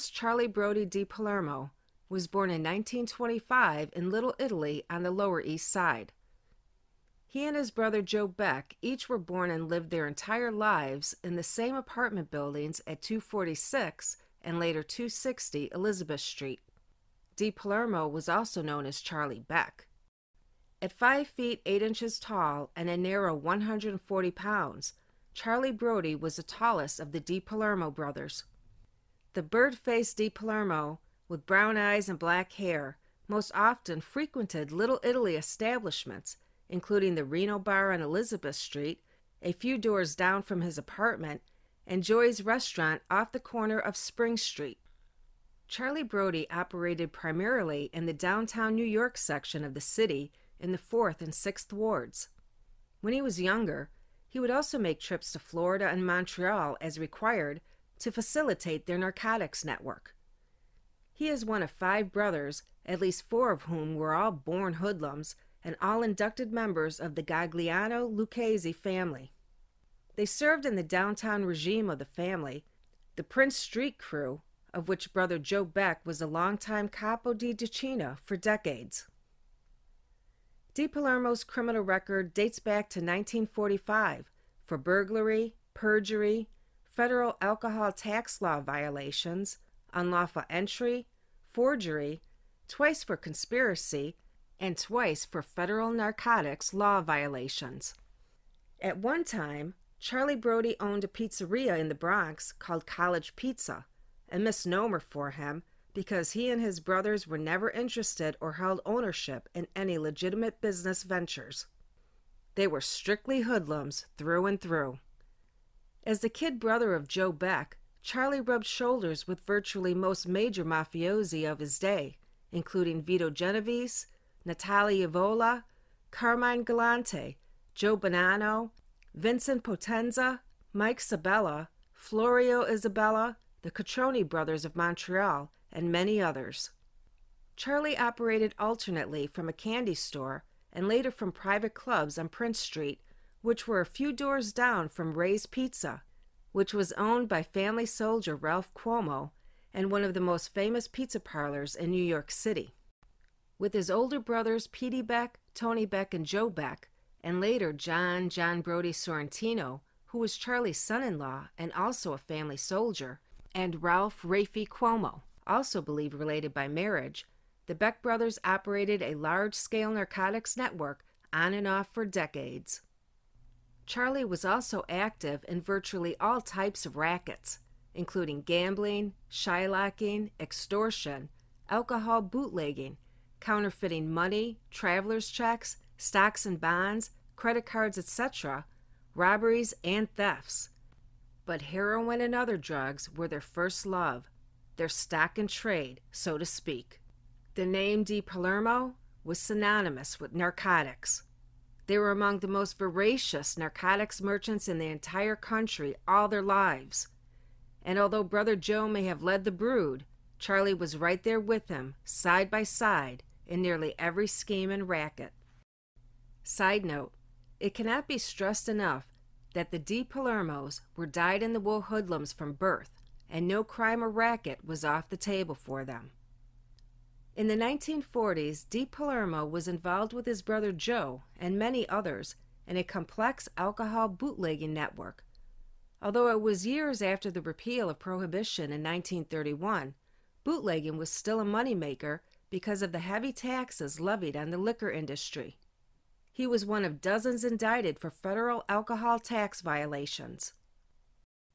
Charles Charlie Brody di Palermo was born in 1925 in Little Italy on the Lower East Side. He and his brother Joe Beck each were born and lived their entire lives in the same apartment buildings at 246 and later 260 Elizabeth Street. Di Palermo was also known as Charlie Beck. At 5 feet 8 inches tall and a narrow 140 pounds, Charlie Brody was the tallest of the Di Palermo brothers, the bird faced Di Palermo, with brown eyes and black hair, most often frequented Little Italy establishments, including the Reno Bar on Elizabeth Street, a few doors down from his apartment, and Joy's Restaurant off the corner of Spring Street. Charlie Brody operated primarily in the downtown New York section of the city in the 4th and 6th wards. When he was younger, he would also make trips to Florida and Montreal as required to facilitate their narcotics network. He is one of five brothers, at least four of whom were all born hoodlums and all inducted members of the Gagliano Lucchese family. They served in the downtown regime of the family, the Prince Street crew, of which brother Joe Beck was a longtime capo di Ducina for decades. Di Palermo's criminal record dates back to 1945 for burglary, perjury, federal alcohol tax law violations, unlawful entry, forgery, twice for conspiracy, and twice for federal narcotics law violations. At one time, Charlie Brody owned a pizzeria in the Bronx called College Pizza, a misnomer for him because he and his brothers were never interested or held ownership in any legitimate business ventures. They were strictly hoodlums through and through. As the kid brother of Joe Beck, Charlie rubbed shoulders with virtually most major mafiosi of his day, including Vito Genovese, Natalia Evola, Carmine Galante, Joe Bonanno, Vincent Potenza, Mike Sabella, Florio Isabella, the Catroni brothers of Montreal, and many others. Charlie operated alternately from a candy store and later from private clubs on Prince Street which were a few doors down from Ray's Pizza, which was owned by family soldier Ralph Cuomo and one of the most famous pizza parlors in New York City. With his older brothers Petey Beck, Tony Beck, and Joe Beck, and later John John Brody Sorrentino, who was Charlie's son in law and also a family soldier, and Ralph Rafe Cuomo, also believed related by marriage, the Beck brothers operated a large scale narcotics network on and off for decades. Charlie was also active in virtually all types of rackets, including gambling, shylocking, extortion, alcohol bootlegging, counterfeiting money, traveler's checks, stocks and bonds, credit cards, etc., robberies, and thefts. But heroin and other drugs were their first love, their stock and trade, so to speak. The name De Palermo was synonymous with narcotics. They were among the most voracious narcotics merchants in the entire country all their lives. And although Brother Joe may have led the brood, Charlie was right there with him, side by side, in nearly every scheme and racket. Side note It cannot be stressed enough that the De Palermos were dyed in the wool hoodlums from birth, and no crime or racket was off the table for them. In the 1940s, Di Palermo was involved with his brother Joe and many others in a complex alcohol bootlegging network. Although it was years after the repeal of Prohibition in 1931, bootlegging was still a moneymaker because of the heavy taxes levied on the liquor industry. He was one of dozens indicted for federal alcohol tax violations.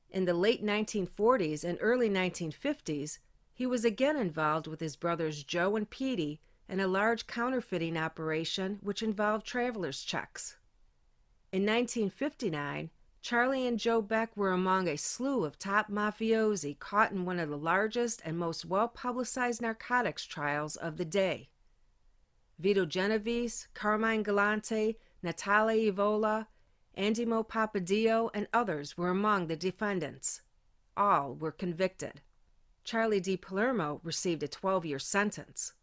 In the late 1940s and early 1950s, he was again involved with his brothers Joe and Petey in a large counterfeiting operation which involved traveler's checks. In 1959, Charlie and Joe Beck were among a slew of top mafiosi caught in one of the largest and most well publicized narcotics trials of the day. Vito Genovese, Carmine Galante, Natale Evola, Andimo Papadio, and others were among the defendants. All were convicted. Charlie D. Palermo received a 12 year sentence.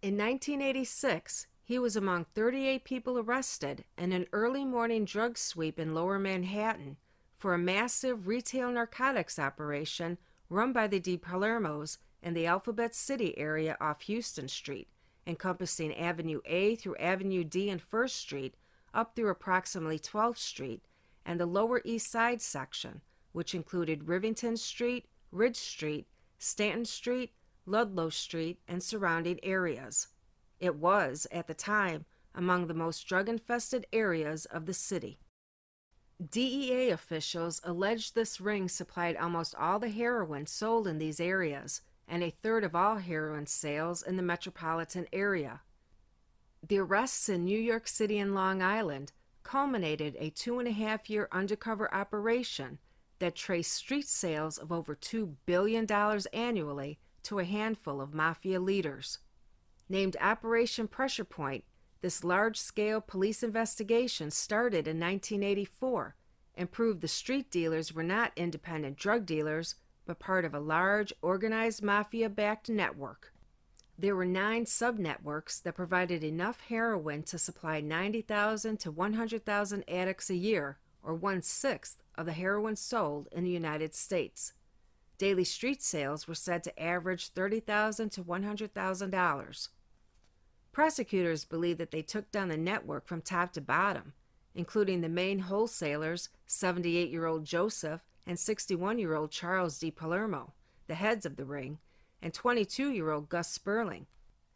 In 1986, he was among 38 people arrested in an early morning drug sweep in lower Manhattan for a massive retail narcotics operation run by the D. Palermos in the Alphabet City area off Houston Street, encompassing Avenue A through Avenue D and 1st Street, up through approximately 12th Street, and the Lower East Side section, which included Rivington Street, Ridge Street, Stanton Street, Ludlow Street, and surrounding areas. It was, at the time, among the most drug infested areas of the city. DEA officials alleged this ring supplied almost all the heroin sold in these areas and a third of all heroin sales in the metropolitan area. The arrests in New York City and Long Island culminated a two and a half year undercover operation that trace street sales of over $2 billion annually to a handful of mafia leaders. Named Operation Pressure Point, this large scale police investigation started in 1984 and proved the street dealers were not independent drug dealers, but part of a large, organized mafia backed network. There were nine subnetworks that provided enough heroin to supply 90,000 to 100,000 addicts a year or one sixth, of the heroin sold in the United States. Daily street sales were said to average $30,000 to $100,000. Prosecutors believe that they took down the network from top to bottom, including the main wholesalers, 78 year old Joseph and 61 year old Charles D. Palermo, the heads of the ring, and 22 year old Gus Sperling,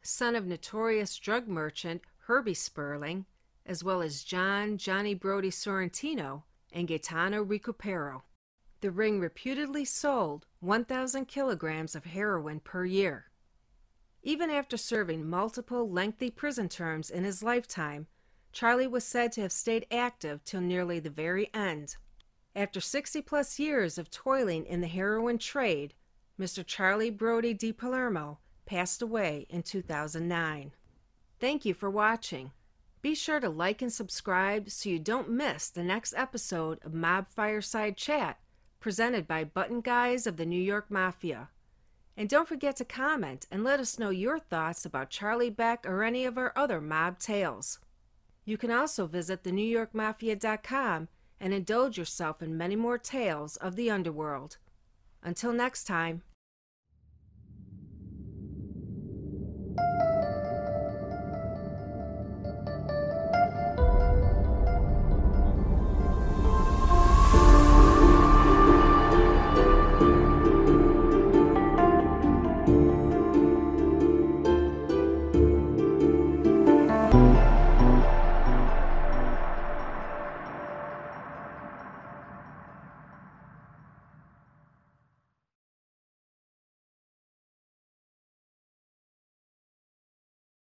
son of notorious drug merchant Herbie Sperling as well as John Johnny Brody Sorrentino and Gaetano Recupero. The ring reputedly sold 1,000 kilograms of heroin per year. Even after serving multiple lengthy prison terms in his lifetime, Charlie was said to have stayed active till nearly the very end. After 60 plus years of toiling in the heroin trade, Mr. Charlie Brody Di Palermo passed away in 2009. Thank you for watching. Be sure to like and subscribe so you don't miss the next episode of Mob Fireside Chat presented by Button Guys of the New York Mafia. And don't forget to comment and let us know your thoughts about Charlie Beck or any of our other mob tales. You can also visit thenewyorkmafia.com and indulge yourself in many more tales of the underworld. Until next time.